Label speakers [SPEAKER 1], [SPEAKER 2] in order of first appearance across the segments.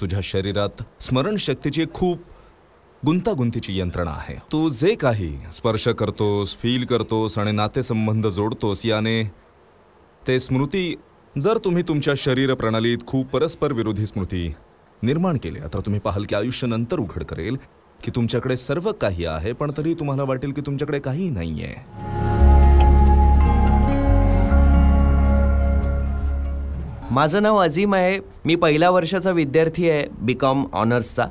[SPEAKER 1] तुझ्या शरीरात स्मरणशक्तीची खूप गुंतागुंतीची यंत्रणा आहे तू जे काही स्पर्श करतोस फील करतोस आणि नातेसंबंध जोडतोस याने ते स्मृती जर तुम्ही तुमच्या शरीर प्रणालीत खूप परस्पर विरोधी स्मृती निर्माण केल्या तर तुम्ही पाहाल की आयुष्य नंतर उघड करेल की तुमच्याकडे सर्व काही आहे पण तरी तुम्हाला वाटेल की तुमच्याकडे काही नाही आहे माझं नाव अजीम आहे मी पहिल्या वर्षाचा विद्यार्थी आहे बी कॉम ऑनर्सचा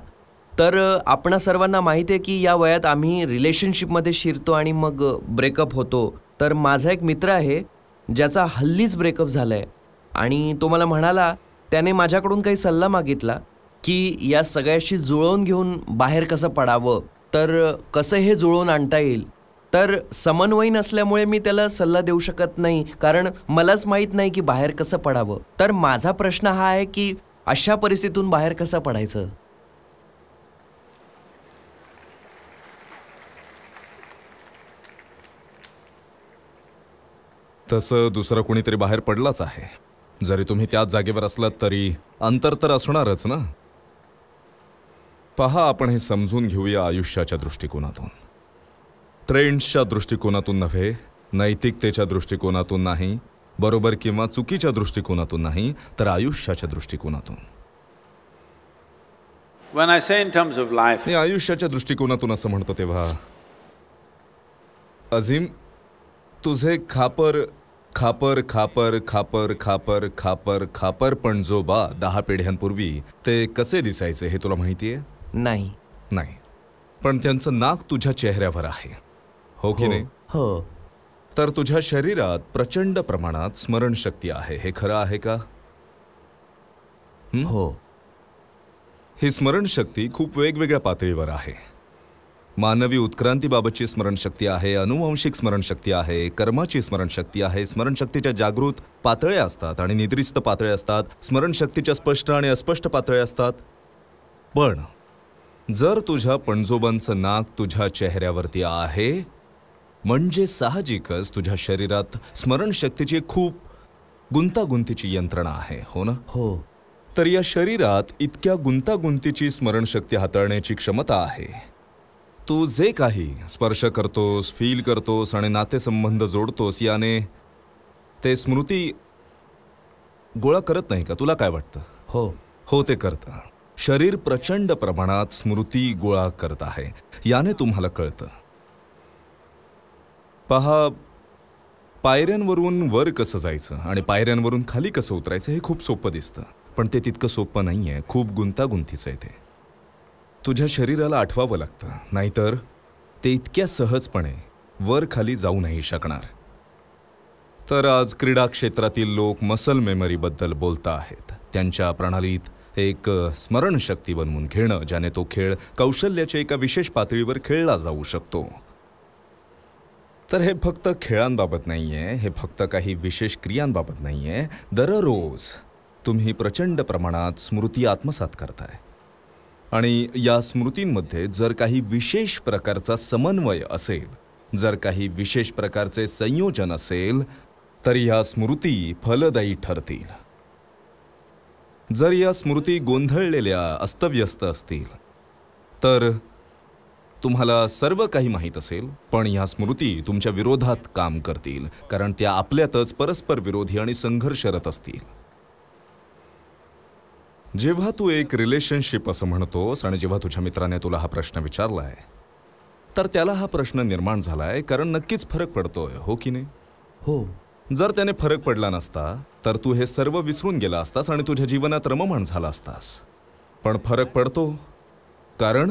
[SPEAKER 1] तर आपण सर्वांना माहीत आहे की या वयात आम्ही रिलेशनशिपमध्ये शिरतो आणि मग ब्रेकअप होतो तर माझा एक मित्र आहे ज्याचा हल्लीच ब्रेकअप झाला आहे आणि तो मला म्हणाला त्याने माझ्याकडून काही सल्ला मागितला की या सगळ्याशी जुळवून घेऊन बाहेर कसं पडावं तर कसं हे जुळवून आणता येईल तर समन्वय नसल्यामुळे मी त्याला सल्ला देऊ शकत नाही कारण मलाच माहीत नाही की बाहेर कसं पडावं तर माझा प्रश्न हा आहे की अशा परिस्थितीतून बाहेर कसं पडायचं तसं दुसरं कोणीतरी बाहेर पडलाच आहे जरी तुम्ही त्याच जागेवर असलात तरी अंतर तर असणारच ना पहा आपण हे समजून घेऊया आयुष्याच्या दृष्टिकोनातून ट्रेंड्सच्या दृष्टिकोनातून नव्हे नैतिकतेच्या दृष्टिकोनातून नाही बरोबर किंवा चुकीच्या दृष्टिकोनातून नाही तर आयुष्याच्या दृष्टिकोनातून When I say in मी आयुष्याच्या दृष्टिकोनातून असं म्हणतो तेव्हा अझीम तुझे खापर खापर खापर खापर खापर खापर खापर पण जो बा दहा पिढ्यांपूर्वी ते कसे दिसायचे हे तुला माहिती आहे नाही नाही पण त्यांचं नाक तुझ्या चेहऱ्यावर आहे हो की हो, नाही हो तर तुझ्या शरीरात प्रचंड प्रमाणात स्मरणशक्ती आहे हे खरं आहे का हो ही स्मरणशक्ती खूप वेगवेगळ्या पातळीवर आहे मानवी उत्क्रांतीबाबतची स्मरणशक्ती आहे अनुवंशिक स्मरणशक्ती आहे कर्माची स्मरणशक्ती आहे स्मरणशक्तीच्या जागृत पातळ्या असतात आणि निद्रिस्त पातळ्या असतात स्मरणशक्तीच्या स्पष्ट आणि अस्पष्ट पातळ्या असतात पण जर तुझ्या पणजोबांचं नाक तुझ्या चेहऱ्यावरती आहे म्हणजे साहजिकच तुझ्या शरीरात स्मरणशक्तीची खूप गुंतागुंतीची यंत्रणा आहे हो ना हो तर या शरीरात इतक्या गुंतागुंतीची स्मरणशक्ती हाताळण्याची क्षमता आहे तू जे काही स्पर्श करतोस फील करतोस आणि नातेसंबंध जोडतोस याने ते स्मृती गोळा करत नाही का तुला काय वाटतं हो हो ते करतं शरीर प्रचंड प्रमाणात स्मृती गोळा करत आहे याने तुम्हाला कळतं पहा पायऱ्यांवरून वर कसं जायचं आणि पायऱ्यांवरून खाली कसं उतरायचं हे खूप सोपं दिसतं पण ते तितकं सोपं नाही आहे खूप गुंतागुंतीचं आहे ते तुझ्या शरीराला आठवावं लागतं नाहीतर ते इतक्या सहजपणे वर खाली जाऊ नाही शकणार तर आज क्रीडा क्षेत्रातील लोक मसल मेमरीबद्दल बोलता आहेत त्यांच्या प्रणालीत एक स्मरणशक्ती बनवून घेणं ज्याने तो खेळ कौशल्याच्या एका विशेष पातळीवर खेळला जाऊ शकतो तर हे फक्त खेळांबाबत नाही आहे हे फक्त काही विशेष क्रियांबाबत नाही आहे दररोज तुम्ही प्रचंड प्रमाणात स्मृती आत्मसात करताय आणि या स्मृतींमध्ये जर काही विशेष प्रकारचा समन्वय असेल जर काही विशेष प्रकारचे संयोजन असेल तर ह्या स्मृती फलदायी ठरतील जर या स्मृती गोंधळलेल्या अस्तव्यस्त असतील तर तुम्हाला सर्व काही माहीत असेल पण ह्या स्मृती तुमच्या विरोधात काम करतील कारण त्या आपल्यातच परस्पर विरोधी आणि संघर्षरत असतील जेव्हा तू एक रिलेशनशिप असं म्हणतोस आणि जेव्हा तुझ्या मित्राने तुला हा प्रश्न विचारलाय तर त्याला हा प्रश्न निर्माण झालाय कारण नक्कीच फरक पडतोय हो की नाही हो जर त्याने फरक पडला नसता तर तू हे सर्व विसरून गेला असतास आणि तुझ्या जीवनात रममाण झाला असतास पण फरक पडतो कारण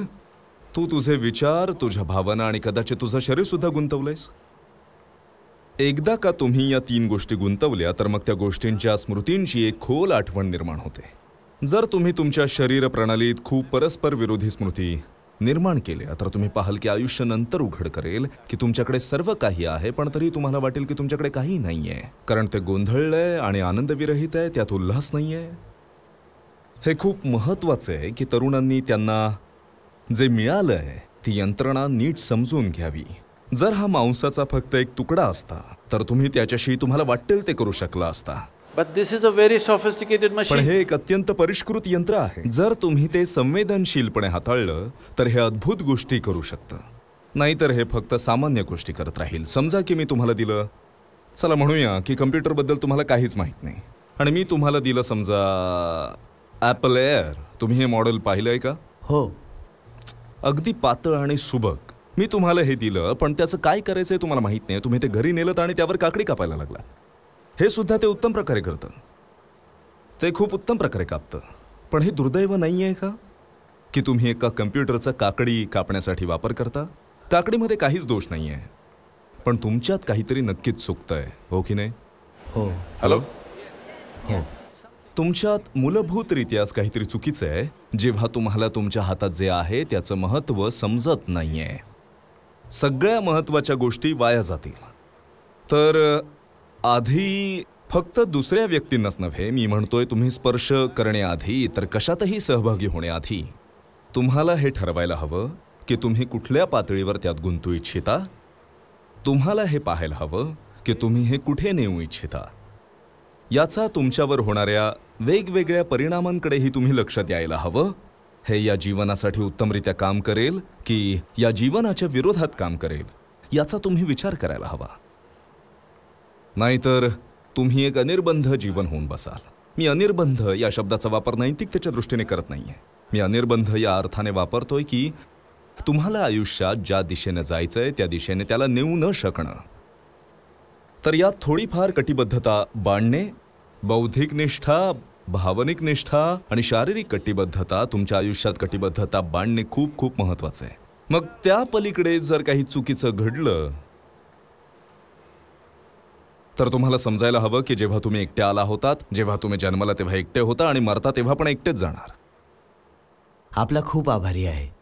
[SPEAKER 1] तू तुझे विचार तुझ्या भावना आणि कदाचित तुझं शरीर सुद्धा गुंतवलंयस एकदा का तुम्ही या तीन गोष्टी गुंतवल्या तर मग त्या गोष्टींच्या स्मृतींची एक खोल आठवण निर्माण होते जर तुम्ही तुमच्या शरीर प्रणालीत खूप परस्पर विरोधी स्मृती निर्माण केल्या तर तुम्ही पाहाल की आयुष्य नंतर उघड करेल की तुमच्याकडे सर्व काही आहे पण तरी तुम्हाला वाटेल की तुमच्याकडे काही नाही आहे कारण ते आहे आणि आनंदविरहित आहे त्यात उल्हास नाही आहे हे खूप महत्वाचं आहे की तरुणांनी त्यांना जे मिळालंय ती यंत्रणा नीट समजून घ्यावी जर हा मांसाचा फक्त एक तुकडा असता तर तुम्ही त्याच्याशी तुम्हाला वाटेल ते करू शकला असता but this is a very sophisticated machine हे एक अत्यंत परिष्कृत यंत्र आहे जर तुम्ही ते संवेदनशीलपणे हाताळलं तर हे अद्भुत गोष्टी करू शकतं नाहीतर हे फक्त सामान्य गोष्टी करत राहील समजा की मी तुम्हाला दिलं चला म्हणूया की कम्प्युटरबद्दल तुम्हाला काहीच माहीत नाही आणि मी तुम्हाला दिलं समजा ॲपल एअर तुम्ही हे मॉडेल पाहिलं आहे का हो अगदी पातळ आणि सुबक मी तुम्हाला हे दिलं पण त्याचं काय करायचं आहे तुम्हाला माहीत नाही तुम्ही ते घरी नेलं आणि त्यावर काकडी कापायला लागला हे सुद्धा ते उत्तम प्रकारे करतं ते खूप उत्तम प्रकारे कापतं पण हे दुर्दैव नाही आहे का की तुम्ही एका कम्प्युटरचा काकडी कापण्यासाठी वापर करता काकडीमध्ये काहीच दोष नाही आहे पण तुमच्यात काहीतरी नक्कीच चुकतं आहे हो की नाही हो हॅलो हो तुमच्यात मूलभूतरित्याच काहीतरी चुकीचं आहे जेव्हा तुम्हाला तुमच्या हातात जे आहे त्याचं महत्त्व समजत नाही आहे सगळ्या महत्त्वाच्या गोष्टी वाया जातील तर आधी फक्त दुसऱ्या व्यक्तींनाच नव्हे मी म्हणतोय तुम्ही स्पर्श करण्याआधी तर कशातही सहभागी होण्याआधी तुम्हाला हे ठरवायला हवं की तुम्ही कुठल्या पातळीवर त्यात गुंतू इच्छिता तुम्हाला हे पाहायला हवं की तुम्ही हे कुठे नेऊ इच्छिता याचा तुमच्यावर होणाऱ्या वेगवेगळ्या परिणामांकडेही तुम्ही लक्ष द्यायला हवं हे या जीवनासाठी उत्तमरित्या काम करेल की या जीवनाच्या विरोधात काम करेल याचा तुम्ही विचार करायला हवा नाहीतर तुम्ही एक अनिर्बंध जीवन होऊन बसाल मी अनिर्बंध या शब्दाचा वापर नैतिकतेच्या दृष्टीने करत नाही मी अनिर्बंध या अर्थाने वापरतोय की तुम्हाला आयुष्यात ज्या दिशेने जायचं आहे त्या दिशेने त्याला नेऊ न शकणं तर यात थोडीफार कटिबद्धता बांधणे बौद्धिक निष्ठा भावनिक निष्ठा आणि शारीरिक कटिबद्धता तुमच्या आयुष्यात कटिबद्धता बांधणे खूप खूप महत्वाचं आहे मग त्या पलीकडे जर काही चुकीचं घडलं तर तुम्हाला समजायला हवं की जेव्हा तुम्ही एकटे आला होतात जेव्हा तुम्ही जन्माला तेव्हा एकटे होता आणि मरता तेव्हा पण एकटेच जाणार आपला खूप आभारी आहे